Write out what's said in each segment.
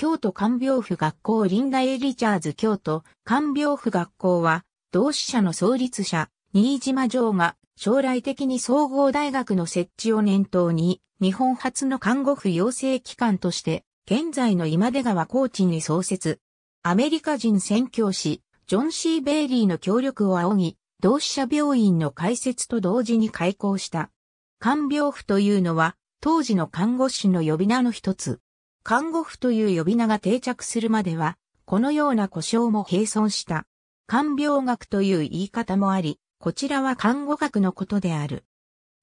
京都看病婦学校リンダエリチャーズ京都看病婦学校は、同志社の創立者、新島城が将来的に総合大学の設置を念頭に、日本初の看護婦養成機関として、現在の今出川高知に創設。アメリカ人宣教師、ジョン・シー・ベイリーの協力を仰ぎ、同志社病院の開設と同時に開校した。看病婦というのは、当時の看護師の呼び名の一つ。看護婦という呼び名が定着するまでは、このような故障も併存した。看病学という言い方もあり、こちらは看護学のことである。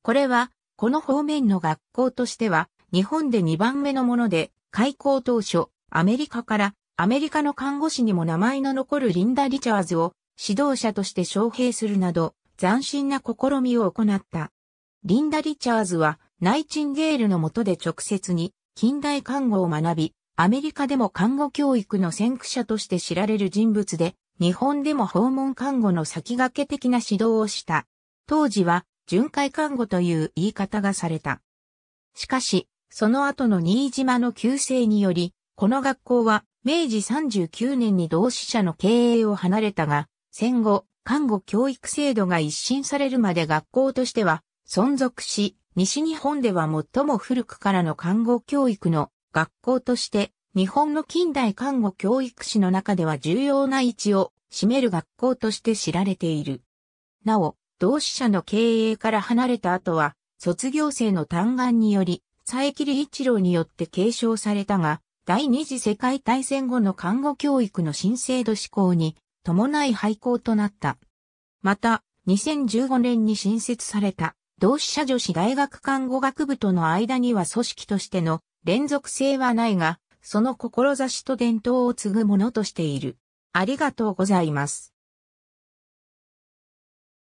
これは、この方面の学校としては、日本で2番目のもので、開校当初、アメリカから、アメリカの看護師にも名前の残るリンダ・リチャーズを、指導者として招聘するなど、斬新な試みを行った。リンダ・リチャーズは、ナイチンゲールの下で直接に、近代看護を学び、アメリカでも看護教育の先駆者として知られる人物で、日本でも訪問看護の先駆け的な指導をした。当時は、巡回看護という言い方がされた。しかし、その後の新島の旧姓により、この学校は明治39年に同志社の経営を離れたが、戦後、看護教育制度が一新されるまで学校としては存続し、西日本では最も古くからの看護教育の学校として、日本の近代看護教育史の中では重要な位置を占める学校として知られている。なお、同志社の経営から離れた後は、卒業生の嘆願により、佐伯利一郎によって継承されたが、第二次世界大戦後の看護教育の新制度施行に伴い廃校となった。また、2015年に新設された同志社女子大学看護学部との間には組織としての連続性はないが、その志と伝統を継ぐものとしている。ありがとうございます。